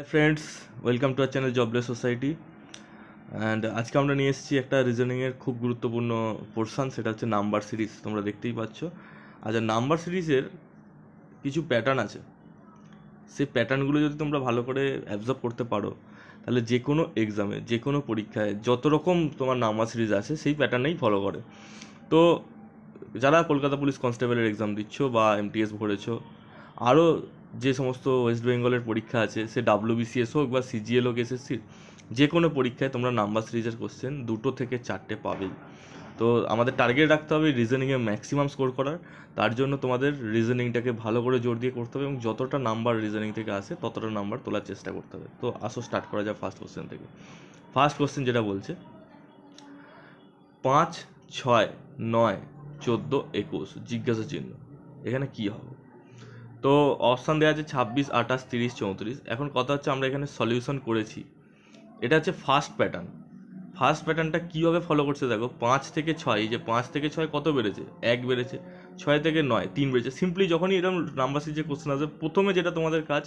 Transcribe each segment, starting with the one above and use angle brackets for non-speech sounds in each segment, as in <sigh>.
হ্যাঁ friends welcome to our channel jobless society and আজকে আমরা নিয়ে এসেছি একটা রিজনিংয়ের খুব গুরুত্বপূর্ণ পোর্শান সেটা হচ্ছে নাম্বার সিরিজ তোমরা দেখতেই পাচ্ছ আচ্ছা নাম্বার সিরিজের কিছু প্যাটার্ন আছে সেই প্যাটার্নগুলো যদি তোমরা ভালো করে অ্যাবজর্ব করতে পারো তাহলে যে কোনো এক্সামে যে কোনো পরীক্ষায় যত রকম তোমার নাম্বার সিরিজ আছে সেই প্যাটার্নেই ফলো করে তো যারা কলকাতা পুলিশ কনস্টেবলের এক্সাম দিচ্ছ বা এমটিএস ভরেছ আরও যে সমস্ত ওয়েস্ট বেঙ্গলের পরীক্ষা আছে সে বিসিএস হোক বা সিজিএল হোক এসএসসির যে কোনো পরীক্ষায় তোমরা নাম্বার সিরিজের কোশ্চেন দুটো থেকে চারটে পাবেই তো আমাদের টার্গেট রাখতে হবে রিজনিংয়ে ম্যাক্সিমাম স্কোর করার তার জন্য তোমাদের রিজনিংটাকে ভালো করে জোর দিয়ে করতে হবে এবং যতটা নাম্বার রিজনিং থেকে আসে ততটা নাম্বার তোলার চেষ্টা করতে হবে তো আসো স্টার্ট করা যায় ফার্স্ট কোশ্চেন থেকে ফার্স্ট কোশ্চেন যেটা বলছে পাঁচ ছয় নয় চোদ্দো একুশ জিজ্ঞাসা চিহ্ন এখানে কী হবে তো অপশান দেওয়া আছে ছাব্বিশ আঠাশ তিরিশ চৌত্রিশ এখন কথা হচ্ছে আমরা এখানে সলিউশন করেছি এটা হচ্ছে ফার্স্ট প্যাটার্ন ফার্স্ট প্যাটার্নটা কীভাবে ফলো করছে দেখো পাঁচ থেকে ছয় যে পাঁচ থেকে ছয় কত বেড়েছে এক বেড়েছে ছয় থেকে নয় তিন বেড়েছে সিম্পলি যখনই এরকম নাম্বার সিজে কোশ্চেন আসবে প্রথমে যেটা তোমাদের কাজ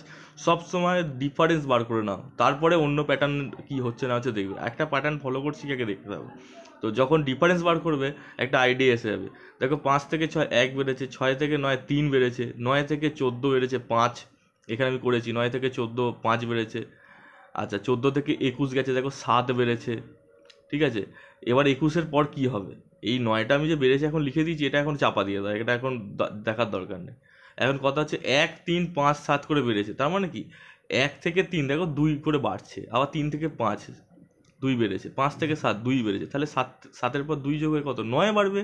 সবসময় ডিফারেন্স বার করে নাও তারপরে অন্য প্যাটার্ন কী হচ্ছে না হচ্ছে দেখবে একটা প্যাটার্ন ফলো করছি কাকে দেখতে হবে তো যখন ডিফারেন্স বার করবে একটা আইডিয়া এসে যাবে দেখো পাঁচ থেকে ছয় এক বেড়েছে ছয় থেকে নয় তিন বেড়েছে নয় থেকে চোদ্দো বেড়েছে পাঁচ এখানে আমি করেছি নয় থেকে চোদ্দো পাঁচ বেড়েছে আচ্ছা চোদ্দো থেকে একুশ গেছে দেখো সাত বেড়েছে ঠিক আছে এবার একুশের পর কি হবে এই নয়টা আমি যে বেড়েছে এখন লিখে দিয়েছি এটা এখন চাপা দিয়ে দেয় এটা এখন দেখার দরকার নেই এখন কথা হচ্ছে এক তিন পাঁচ সাত করে বেড়েছে তার মানে কি এক থেকে তিন দেখো দুই করে বাড়ছে আবার তিন থেকে পাঁচ দুই বেড়েছে পাঁচ থেকে সাত দুই বেড়েছে তাহলে সাত সাতের পর দুই যোগ হয়ে কত নয় বাড়বে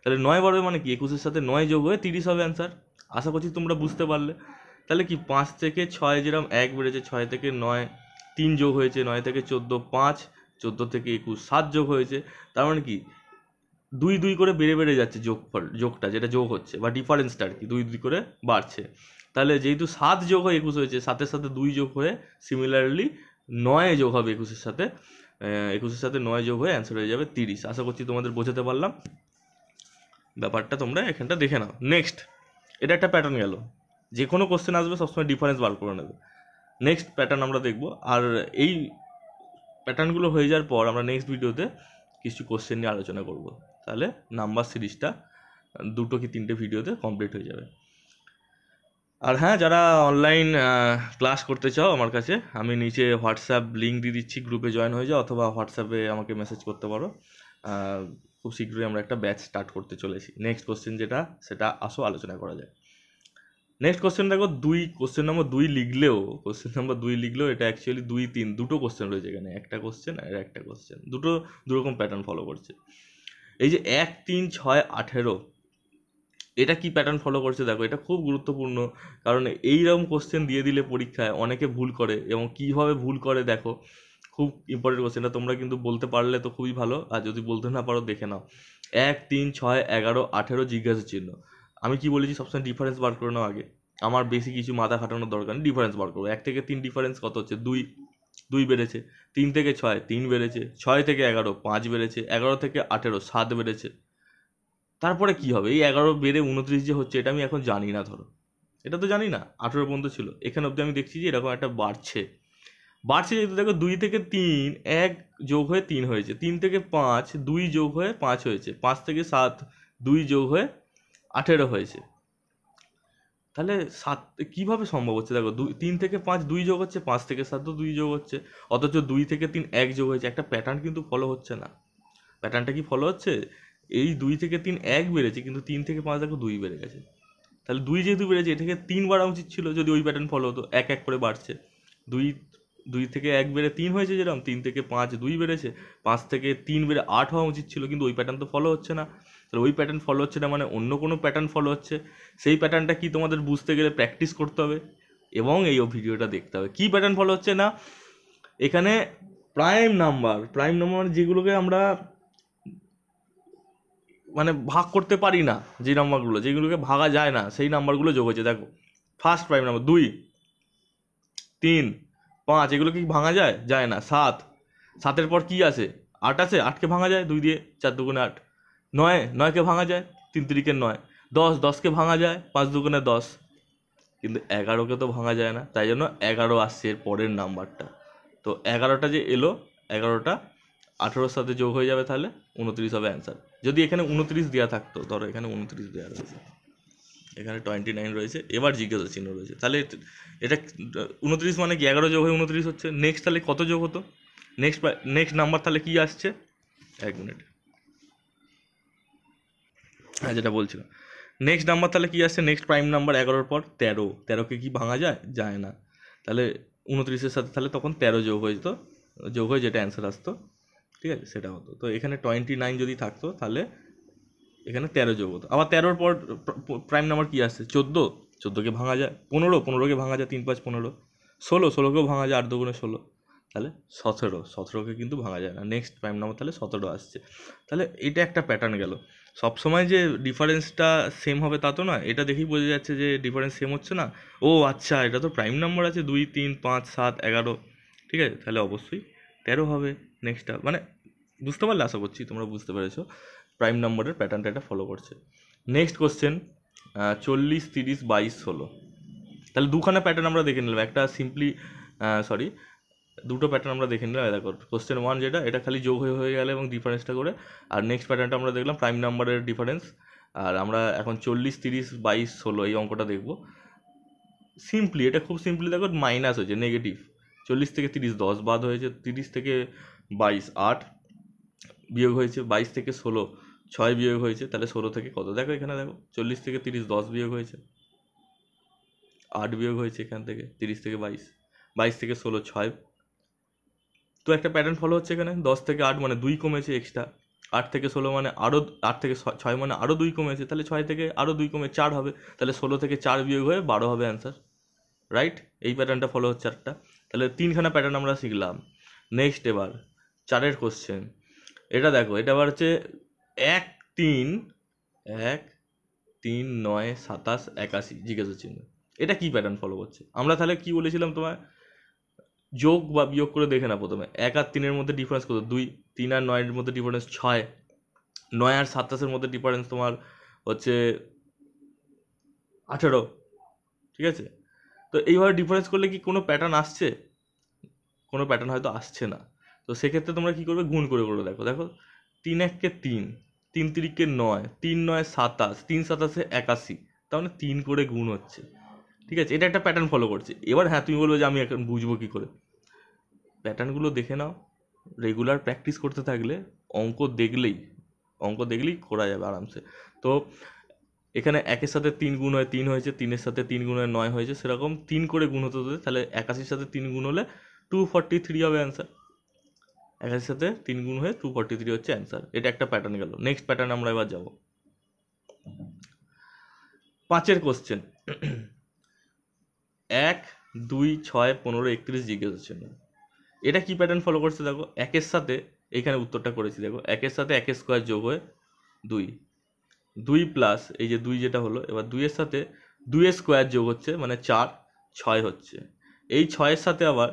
তাহলে নয় বাড়বে মানে কি একুশের সাথে নয় যোগ হয়ে তিরিশ হবে অ্যান্সার আশা করছি তোমরা বুঝতে পারলে তাহলে কি পাঁচ থেকে ছয় যেরকম এক বেড়েছে ছয় থেকে নয় তিন যোগ হয়েছে নয় থেকে চোদ্দো পাঁচ চোদ্দো থেকে একুশ সাত যোগ হয়েছে তার মানে কি দুই দুই করে বেড়ে বেড়ে যাচ্ছে যোগ যোগটা যেটা যোগ হচ্ছে বা ডিফারেন্সটা আর কি দুই দুই করে বাড়ছে তাহলে যেহেতু সাত যোগ হয়ে একুশ হয়েছে সাতের সাথে দুই যোগ হয়ে সিমিলারলি নয় যোগ হবে একুশের সাথে একুশের সাথে নয় যোগ হয়ে অ্যান্সার হয়ে যাবে তিরিশ আশা করছি তোমাদের বোঝাতে পারলাম ব্যাপারটা তোমরা এখানটা দেখে নাও নেক্সট এটা একটা প্যাটার্ন গেল যে কোনো কোশ্চেন আসবে সবসময় ডিফারেন্স বার করে নেবে নেক্সট প্যাটার্ন আমরা দেখব আর এই প্যাটার্নগুলো হয়ে যাওয়ার পর আমরা নেক্সট ভিডিওতে কিছু কোশ্চেন নিয়ে আলোচনা করব তাহলে নাম্বার সিরিজটা দুটো কি তিনটে ভিডিওতে কমপ্লিট হয়ে যাবে আর হ্যাঁ যারা অনলাইন ক্লাস করতে চাও আমার কাছে আমি নিচে হোয়াটসঅ্যাপ লিঙ্ক দিয়ে দিচ্ছি গ্রুপে জয়েন হয়ে যাও অথবা হোয়াটসঅ্যাপে আমাকে মেসেজ করতে পারো খুব শীঘ্রই আমরা একটা ব্যাচ স্টার্ট করতে চলেছি নেক্সট কোশ্চেন যেটা সেটা আসো আলোচনা করা যায় নেক্সট কোশ্চেন দেখো দুই কোশ্চেন নম্বর দুই লিখলেও কোশ্চেন নম্বর দুই লিখলেও এটা অ্যাকচুয়ালি দুই তিন দুটো কোশ্চেন রয়েছে এখানে একটা কোশ্চেন আর একটা কোশ্চেন দুটো দুরকম প্যাটার্ন ফলো করছে এই যে এক তিন ছয় আঠেরো এটা কি প্যাটার্ন ফলো করছে দেখো এটা খুব গুরুত্বপূর্ণ কারণ এইরকম কোশ্চেন দিয়ে দিলে পরীক্ষায় অনেকে ভুল করে এবং কীভাবে ভুল করে দেখো খুব ইম্পর্টেন্ট কোশ্চেনটা তোমরা কিন্তু বলতে পারলে তো খুবই ভালো আর যদি বলতে না পারো দেখে নাও এক তিন ছয় এগারো আঠেরো জিজ্ঞাসা চিহ্ন আমি কি বলেছি সবসময় ডিফারেন্স বার করে নাও আগে আমার বেশি কিছু মাথা খাটানোর দরকার নেই ডিফারেন্স বার করবো এক থেকে তিন ডিফারেন্স কত হচ্ছে দুই দুই বেড়েছে তিন থেকে ছয় তিন বেড়েছে ছয় থেকে এগারো পাঁচ বেড়েছে এগারো থেকে আঠেরো সাত বেড়েছে তারপরে কি হবে এই এগারো বেড়ে উনত্রিশ যে হচ্ছে এটা আমি এখন জানি না ধরো এটা তো জানি না আঠেরো পর্যন্ত ছিল এখানে অব্দি আমি দেখছি যে এরকম একটা বাড়ছে বাড়ছে যেহেতু দেখো দুই থেকে তিন এক যোগ হয়ে তিন হয়েছে তিন থেকে পাঁচ দুই যোগ হয়ে পাঁচ হয়েছে পাঁচ থেকে সাত দুই যোগ হয়ে আঠেরো হয়েছে তাহলে সাত কীভাবে সম্ভব হচ্ছে দেখো দুই তিন থেকে পাঁচ দুই যোগ হচ্ছে পাঁচ থেকে সাত তো দুই যোগ হচ্ছে অথচ দুই থেকে তিন এক যোগ হয়েছে একটা প্যাটার্ন কিন্তু ফলো হচ্ছে না প্যাটার্নটা কি ফলো হচ্ছে এই দুই থেকে তিন এক বেড়েছে কিন্তু তিন থেকে পাঁচ দেখো দুই বেড়ে গেছে তাহলে দুই যেহেতু বেড়েছে এটাকে তিন বাড়া উচিত ছিল যদি ওই প্যাটার্ন ফলো হতো এক এক করে বাড়ছে দুই দুই থেকে এক বেড়ে তিন হয়েছে যেরকম তিন থেকে পাঁচ দুই বেড়েছে পাঁচ থেকে তিন বেড়ে আট হওয়া উচিত ছিল কিন্তু ওই প্যাটার্ন তো ফলো হচ্ছে না তাহলে ওই প্যাটার্ন ফলো হচ্ছে না মানে অন্য কোনো প্যাটার্ন ফলো হচ্ছে সেই প্যাটার্নটা কি তোমাদের বুঝতে গেলে প্র্যাকটিস করতে হবে এবং এই ভিডিওটা দেখতে হবে কী প্যাটার্ন ফলো হচ্ছে না এখানে প্রাইম নাম্বার প্রাইম নাম্বার যেগুলোকে আমরা মানে ভাগ করতে পারি না যে নাম্বারগুলো যেগুলোকে ভাগা যায় না সেই নাম্বারগুলো যোগ হয়েছে দেখো ফার্স্ট প্রাইম নাম্বার দুই তিন পাঁচ এগুলো কি ভাঙা যায় যায় না সাত সাতের পর কি আছে আট আছে আটকে ভাঙা যায় দুই দিয়ে চার দুগুণে আট নয় নয়কে ভাঙা যায় তিন তিরিকের নয় দশ দশকে ভাঙা যায় পাঁচ দুগুণে দশ কিন্তু এগারোকে তো ভাঙা যায় না তাই জন্য এগারো আসছে এর পরের নাম্বারটা তো এগারোটা যে এলো এগারোটা আঠেরোর সাথে যোগ হয়ে যাবে তাহলে উনত্রিশ হবে অ্যান্সার যদি এখানে উনত্রিশ দেওয়া থাকতো ধরো এখানে উনত্রিশ দেওয়া রয়েছে এখানে টোয়েন্টি নাইন রয়েছে এবার জিজ্ঞাসা চিহ্ন রয়েছে তাহলে এটা উনত্রিশ মানে কি এগারো যোগ হয়ে উনত্রিশ হচ্ছে নেক্সট তাহলে কত যোগ হতো নেক্সট নেক্সট নাম্বার তাহলে কী আসছে এক মিনিট হ্যাঁ যেটা বলছিলাম নেক্সট নাম্বার তাহলে কী আসছে নেক্সট প্রাইম নাম্বার এগারোর পর তেরো তেরোকে কি ভাঙা যায় যায় না তাহলে উনত্রিশের সাথে তাহলে তখন তেরো যোগ হয়ে যেত যোগ হয়ে যেটা অ্যান্সার আসতো ঠিক আছে সেটা হতো তো এখানে টোয়েন্টি নাইন যদি থাকতো তাহলে এখানে তেরো যোগ হতো আবার তেরোর পর প্রাইম নাম্বার কী আসছে চোদ্দো চোদ্দোকে ভাঙা যায় পনেরো পনেরোকে ভাঙা যায় তিন পাঁচ পনেরো ষোলো ষোলোকেও ভাঙা যায় আট দুগুণে ষোলো তাহলে সতেরো সতেরোকে কিন্তু ভাঙা যায় না নেক্সট প্রাইম নাম্বার তাহলে সতেরো আসছে তাহলে এটা একটা প্যাটার্ন গেল সবসময় যে ডিফারেন্সটা সেম হবে তা তো না এটা দেখেই বোঝা যাচ্ছে যে ডিফারেন্স সেম হচ্ছে না ও আচ্ছা এটা তো প্রাইম নাম্বার আছে দুই তিন পাঁচ সাত এগারো ঠিক আছে তাহলে অবশ্যই তেরো হবে নেক্সটটা মানে বুঝতে পারলে আশা করছি তোমরা বুঝতে পেরেছো প্রাইম নম্বরের প্যাটার্নটা এটা ফলো করছে নেক্সট কোশ্চেন চল্লিশ তিরিশ বাইশ ষোলো তাহলে দুখানা প্যাটার্ন আমরা দেখে নিলাম একটা সিম্পলি সরি দুটো প্যাটার্ন আমরা দেখে নিলাম এটা কোশ্চেন ওয়ান যেটা এটা খালি যোগ হয়ে হয়ে গেলে এবং ডিফারেন্সটা করে আর নেক্সট প্যাটার্নটা আমরা দেখলাম প্রাইম নাম্বারের ডিফারেন্স আর আমরা এখন চল্লিশ তিরিশ বাইশ ষোলো এই অঙ্কটা দেখব সিম্পলি এটা খুব সিম্পলি দেখো মাইনাস হয়েছে নেগেটিভ চল্লিশ থেকে তিরিশ দশ বাদ হয়েছে তিরিশ থেকে বাইশ আট বিয়োগ হয়েছে বাইশ থেকে ষোলো ছয় বিয়োগ হয়েছে তাহলে ষোলো থেকে কত দেখো এখানে দেখো চল্লিশ থেকে তিরিশ দশ বিয়োগ হয়েছে আট বিয়োগ হয়েছে এখান থেকে তিরিশ থেকে বাইশ বাইশ থেকে ষোলো ছয় তো একটা প্যাটার্ন ফলো হচ্ছে এখানে দশ থেকে আট মানে দুই কমেছে এক্সট্রা আট থেকে ষোলো মানে আরও আট থেকে ছয় মানে আরও দুই কমেছে তাহলে ছয় থেকে আরও দুই কমে চার হবে তাহলে ষোলো থেকে চার বিয়োগ হয়ে বারো হবে অ্যান্সার রাইট এই প্যাটার্নটা ফলো হচ্ছে একটা তাহলে তিনখানা প্যাটার্ন আমরা শিখলাম নেক্সট এবার চারের কোশ্চেন এটা দেখো এটা আবার হচ্ছে এক তিন এক তিন নয় সাতাশ একাশি জিজ্ঞাসা চিহ্ন এটা কি প্যাটার্ন ফলো করছে আমরা তাহলে কি বলেছিলাম তোমার যোগ বা বিয়োগ করে দেখে না প্রথমে এক আর তিনের মধ্যে ডিফারেন্স কত দুই তিন আর নয়ের মধ্যে ডিফারেন্স ছয় নয় আর সাতাশের মধ্যে ডিফারেন্স তোমার হচ্ছে আঠেরো ঠিক আছে তো এইভাবে ডিফারেন্স করলে কি কোনো প্যাটার্ন আসছে কোনো প্যাটার্ন হয়তো আসছে না তো সেক্ষেত্রে তোমরা কী করবে গুণ করে করে দেখো দেখো তিন এককে তিন তিন তিরিককে নয় তিন নয় সাতাশ তিন সাতাশে একাশি তার মানে তিন করে গুণ হচ্ছে ঠিক আছে এটা একটা প্যাটার্ন ফলো করছে এবার হ্যাঁ তুমি বলবে যে আমি এখন বুঝবো কী করে প্যাটার্নগুলো দেখে নাও রেগুলার প্র্যাকটিস করতে থাকলে অঙ্ক দেখলেই অঙ্ক দেখলেই করা যাবে আরামসে তো এখানে একের সাথে তিন গুণ হয় তিন হয়েছে তিনের সাথে তিন গুণ হয় নয় হয়েছে সেরকম তিন করে গুণ হতে হতে তাহলে একাশির সাথে তিন গুণ হলে টু ফর্টি থ্রি হবে অ্যান্সার একের সাথে তিন গুণ হয়ে টু ফর্টি থ্রি হচ্ছে অ্যান্সার এটা একটা প্যাটার্ন গেল নেক্সট প্যাটার্ন আমরা এবার যাব পাঁচের কোশ্চেন এক দুই ছয় পনেরো একত্রিশ জিজ্ঞেস হচ্ছে এটা কি প্যাটার্ন ফলো করছে দেখো একের সাথে এখানে উত্তরটা করেছি দেখো একের সাথে এক স্কোয়ার যোগ হয়ে দুই দুই প্লাস এই যে দুই যেটা হলো এবার দুইয়ের সাথে দুইয়ের স্কোয়ার যোগ হচ্ছে মানে চার ছয় হচ্ছে এই ছয়ের সাথে আবার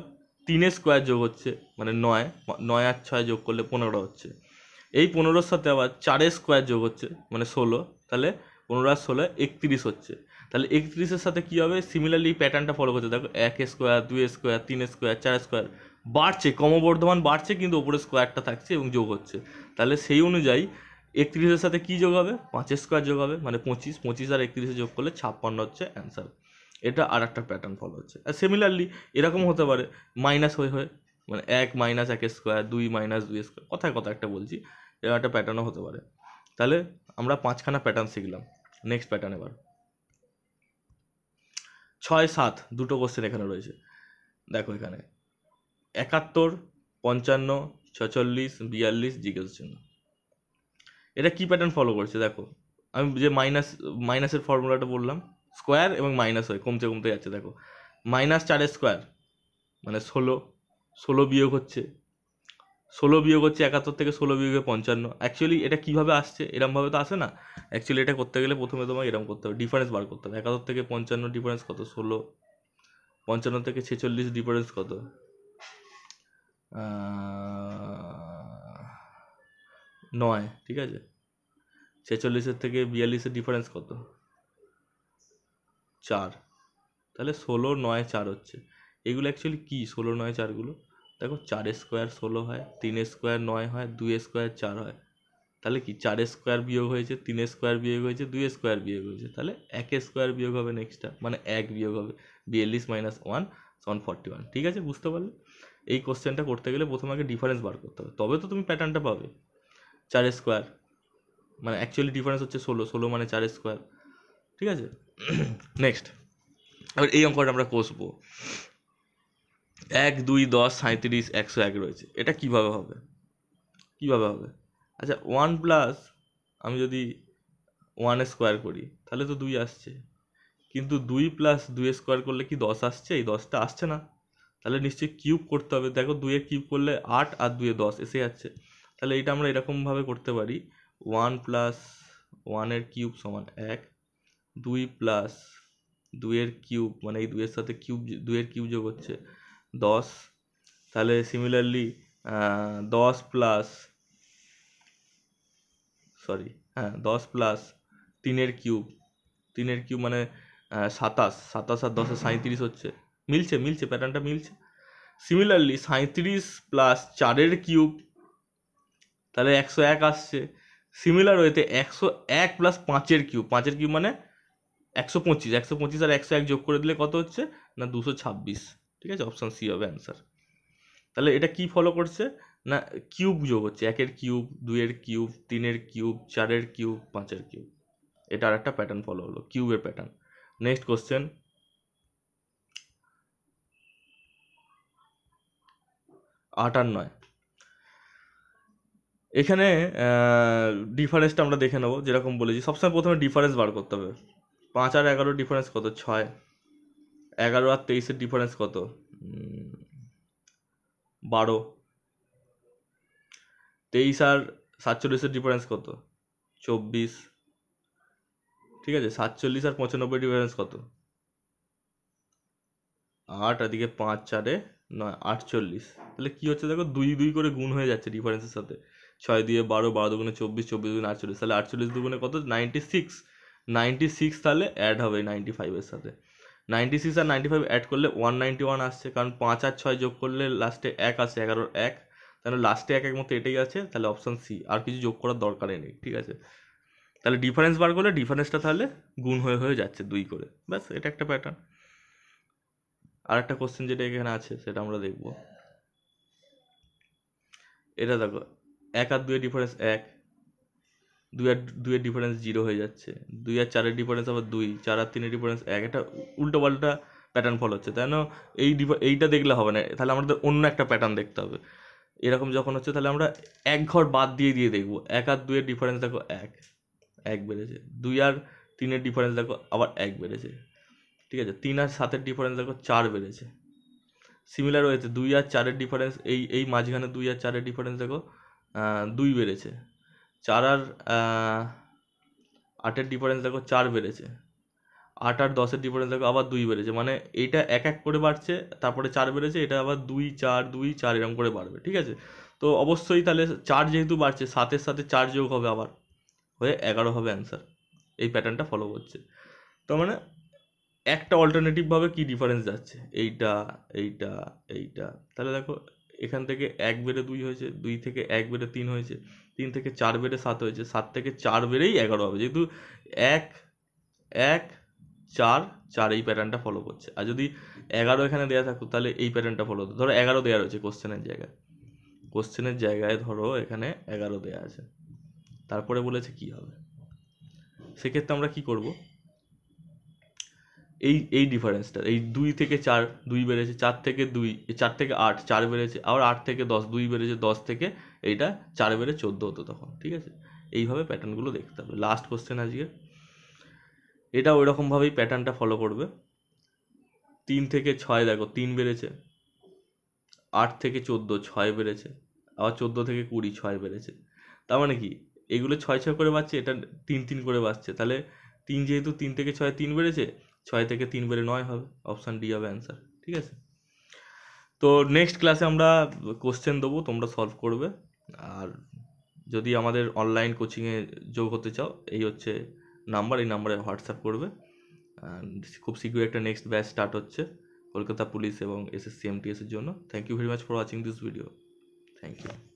তিনের স্কোয়ার যোগ হচ্ছে মানে নয় নয় আর ছয় যোগ করলে পনেরো হচ্ছে এই পনেরোর সাথে আবার চারের স্কোয়ার যোগ হচ্ছে মানে ষোলো তাহলে পনেরো আর ষোলো একত্রিশ হচ্ছে তাহলে একত্রিশের সাথে কী হবে সিমিলারলি প্যাটার্নটা ফলো করছে দেখো এক স্কোয়ার দুই স্কোয়ার তিন স্কোয়ার চার স্কোয়ার বাড়ছে ক্রমবর্ধমান বাড়ছে কিন্তু ওপরে স্কোয়ারটা থাকছে এবং যোগ হচ্ছে তাহলে সেই অনুযায়ী একত্রিশের সাথে কী যোগ হবে পাঁচের স্কোয়ার যোগ হবে মানে পঁচিশ পঁচিশ আর একত্রিশে যোগ করলে ছাপ্পান্ন হচ্ছে অ্যান্সার এটা আর একটা প্যাটার্ন ফলো হচ্ছে আর সিমিলারলি এরকম হতে পারে মাইনাস হয়ে হয়ে মানে এক মাইনাস এক স্কোয়ার দুই মাইনাস দুই স্কোয়ার কথায় কথা একটা বলছি এরকম একটা প্যাটার্নও হতে পারে তাহলে আমরা পাঁচখানা প্যাটার্ন শিখলাম নেক্সট প্যাটার্ন এবার ছয় সাত দুটো কোশ্চেন এখানে রয়েছে দেখো এখানে একাত্তর পঞ্চান্ন ছচল্লিশ বিয়াল্লিশ জিজ্ঞেস চিহ্ন এটা কী প্যাটার্ন ফলো করছে দেখো আমি যে মাইনাস মাইনাসের ফর্মুলাটা বললাম স্কোয়ার এবং মাইনাস হয় কমতে কমতে যাচ্ছে দেখো মাইনাস চারের স্কোয়ার মানে ষোলো ষোলো বিয়োগ হচ্ছে ষোলো বিয়োগ হচ্ছে একাত্তর থেকে ষোলো বিয়োগে পঞ্চান্ন অ্যাকচুয়ালি এটা কীভাবে আসছে এরমভাবে তো আসে না অ্যাকচুয়ালি এটা করতে গেলে প্রথমে তোমাকে এরম করতে হবে ডিফারেন্স বার করতে হবে একাত্তর থেকে পঞ্চান্ন ডিফারেন্স কত ষোলো পঞ্চান্ন থেকে ছেচল্লিশ ডিফারেন্স কত নয় ঠিক আছে ছেচল্লিশের থেকে বিয়াল্লিশের ডিফারেন্স কত চার তাহলে ষোলো নয় চার হচ্ছে এগুলো অ্যাকচুয়ালি কী ষোলো নয় চারগুলো দেখো চার স্কোয়ার ষোলো হয় তিন স্কোয়ার নয় হয় দুই স্কোয়ার চার হয় তাহলে কি চার স্কোয়ার বিয়োগ হয়েছে তিন স্কোয়ার বিয়োগ হয়েছে দুই স্কোয়ার বিয়োগ হয়েছে তাহলে এক স্কোয়ার বিয়োগ হবে নেক্সটটা মানে এক বিয়োগ হবে বিয়াল্লিশ minus one one forty one ঠিক আছে বুঝতে পারলে এই কোশ্চেনটা করতে গেলে প্রথমে আগে ডিফারেন্স বার করতে হবে তবে তো তুমি প্যাটার্নটা পাবে চার স্কোয়ার মানে অ্যাকচুয়ালি ডিফারেন্স হচ্ছে ষোলো ষোলো মানে চার স্কোয়ার ঠিক আছে নেক্সট <clears throat> এবার এই অঙ্কটা আমরা কষবো এক দুই দশ সাঁত্রিশ একশো এক রয়েছে এটা কিভাবে হবে কিভাবে হবে আচ্ছা ওয়ান প্লাস আমি যদি ওয়ান স্কোয়ার করি তাহলে তো দুই আসছে কিন্তু দুই প্লাস দুই স্কোয়ার করলে কি দশ আসছে এই দশটা আসছে না তাহলে নিশ্চয়ই কিউব করতে হবে দেখো দুয়ে কিউব করলে আট আর দুয়ে দশ এসে যাচ্ছে তাহলে এটা আমরা এরকমভাবে করতে পারি ওয়ান প্লাস ওয়ানের কিউব সমান এক দুই প্লাস দুইয়ের কিউব মানে এই দুয়ের সাথে কিউব দুইয়ের কিউব যোগ হচ্ছে দশ তাহলে সিমিলারলি দশ প্লাস সরি হ্যাঁ দশ প্লাস তিনের কিউব তিনের কিউব মানে সাতাশ সাতাশ আর দশে সাঁত্রিশ হচ্ছে মিলছে মিলছে প্যাটার্নটা মিলছে সিমিলারলি সাঁত্রিশ প্লাস চারের কিউব তাহলে একশো এক আসছে সিমিলার ওয়েতে একশো এক প্লাস পাঁচের কিউব পাঁচের কিউব মানে একশো পঁচিশ একশো পঁচিশ আর একশো এক যোগ করে দিলে কত হচ্ছে না দুশো ছাব্বিশ ঠিক আছে অপশান সি হবে অ্যান্সার তাহলে এটা কি ফলো করছে না কিউব যোগ হচ্ছে একের কিউব দুইয়ের কিউব তিনের কিউব চারের কিউব পাঁচের কিউব এটা আর একটা প্যাটার্ন ফলো হলো কিউবের প্যাটার্ন নেক্সট কোশ্চেন আট আর নয় এখানে ডিফারেন্সটা আমরা দেখে নেবো যেরকম বলেছি সবসময় প্রথমে ডিফারেন্স বার করতে হবে পাঁচ আর এগারো ডিফারেন্স কত ছয় এগারো আর তেইশের ডিফারেন্স কত বারো তেইশ আর সাতচল্লিশের ডিফারেন্স কত চব্বিশ ঠিক আছে সাতচল্লিশ আর পঁচানব্বই ডিফারেন্স কত আট এদিকে পাঁচ চারে নয় আটচল্লিশ তাহলে কী হচ্ছে দেখো দুই দুই করে গুণ হয়ে যাচ্ছে ডিফারেন্সের সাথে ছয় দিয়ে বারো বারো দুগুণে চব্বিশ চব্বিশ দুগুণে আটচল্লিশ তাহলে আটচল্লিশ দুগুণে কত নাইনটি সিক্স নাইনটি সিক্স তাহলে অ্যাড হবে নাইনটি ফাইভের সাথে নাইনটি সিক্স আর নাইনটি ফাইভ অ্যাড করলে ওয়ান নাইনটি ওয়ান আসছে কারণ পাঁচ আর ছয় যোগ করলে লাস্টে এক আসে এগারোর এক তাহলে লাস্টে এক এক মতো এটাই আছে তাহলে অপশান সি আর কিছু যোগ করার দরকারই নেই ঠিক আছে তাহলে ডিফারেন্স বার করলে ডিফারেন্সটা তাহলে গুণ হয়ে হয়ে যাচ্ছে দুই করে ব্যাস এটা একটা প্যাটার্ন আর একটা কোশ্চেন যেটা এখানে আছে সেটা আমরা দেখব এটা দেখো এক আর দুয়ের ডিফারেন্স এক দুই আর দুইয়ের ডিফারেন্স জিরো হয়ে যাচ্ছে দুই আর চারের ডিফারেন্স আবার দুই চার আর তিনের ডিফারেন্স এক একটা উল্টো পাল্টা প্যাটার্ন ফলো হচ্ছে তাই এই এইটা দেখলে হবে না তাহলে আমাদের অন্য একটা প্যাটার্ন দেখতে হবে এরকম যখন হচ্ছে তাহলে আমরা এক ঘর বাদ দিয়ে দিয়ে দেখবো এক আর দুইয়ের ডিফারেন্স দেখো এক এক বেড়েছে দুই আর তিনের ডিফারেন্স দেখো আবার এক বেড়েছে ঠিক আছে তিন আর সাতের ডিফারেন্স দেখো চার বেড়েছে সিমিলার হয়েছে দুই আর চারের ডিফারেন্স এই এই মাঝখানে দুই আর চারের ডিফারেন্স দেখো দুই বেড়েছে চার আর আটের ডিফারেন্স দেখো চার বেড়েছে আট আর দশের ডিফারেন্স দেখো আবার দুই বেড়েছে মানে এইটা এক এক করে বাড়ছে তারপরে চার বেড়েছে এটা আবার দুই চার দুই চার এরকম করে বাড়বে ঠিক আছে তো অবশ্যই তাহলে চার যেহেতু বাড়ছে সাতের সাথে চার যোগ হবে আবার হয়ে এগারো হবে অ্যান্সার এই প্যাটার্নটা ফলো করছে তো মানে একটা অল্টারনেটিভভাবে কি ডিফারেন্স যাচ্ছে এইটা এইটা এইটা তাহলে দেখো এখান থেকে এক বেড়ে দুই হয়েছে দুই থেকে এক বেড়ে তিন হয়েছে তিন থেকে চার বেড়ে সাত হয়েছে সাত থেকে চার বেড়েই এগারো হবে যেহেতু এক এক চার চার এই প্যাটার্নটা ফলো করছে আর যদি এগারো এখানে দেওয়া থাকতো তাহলে এই প্যাটার্নটা ফলো হতো ধরো এগারো দেওয়া রয়েছে কোশ্চেনের জায়গায় কোশ্চেনের জায়গায় ধরো এখানে এগারো দেওয়া আছে তারপরে বলেছে কি হবে সেক্ষেত্রে আমরা কি করবো এই এই ডিফারেন্সটা এই দুই থেকে চার দুই বেড়েছে চার থেকে দুই চার থেকে আট চার বেড়েছে আবার আট থেকে দশ দুই বেড়েছে দশ থেকে এইটা চার বেড়ে চোদ্দো হতো তখন ঠিক আছে এইভাবে প্যাটার্নগুলো দেখতে হবে লাস্ট কোশ্চেন আজকে এটা ওইরকমভাবেই প্যাটার্নটা ফলো করবে তিন থেকে ছয় দেখো তিন বেড়েছে আট থেকে চোদ্দো ছয় বেড়েছে আবার চোদ্দো থেকে কুড়ি ছয় বেড়েছে তার মানে কি এগুলো ছয় ছয় করে বাড়ছে এটা তিন তিন করে বাড়ছে তাহলে তিন যেহেতু তিন থেকে ছয় তিন বেড়েছে ছয় থেকে তিন বেড়ে নয় হবে অপশান ডি হবে অ্যান্সার ঠিক আছে তো নেক্সট ক্লাসে আমরা কোশ্চেন দেবো তোমরা সলভ করবে আর যদি আমাদের অনলাইন কোচিংয়ে যোগ হতে চাও এই হচ্ছে নাম্বার এই নাম্বারে হোয়াটসঅ্যাপ করবে খুব শীঘ্রই একটা নেক্সট ব্যাচ স্টার্ট হচ্ছে কলকাতা পুলিশ এবং এসএসসি এমটিএসের জন্য thank you very much for watching this video thank you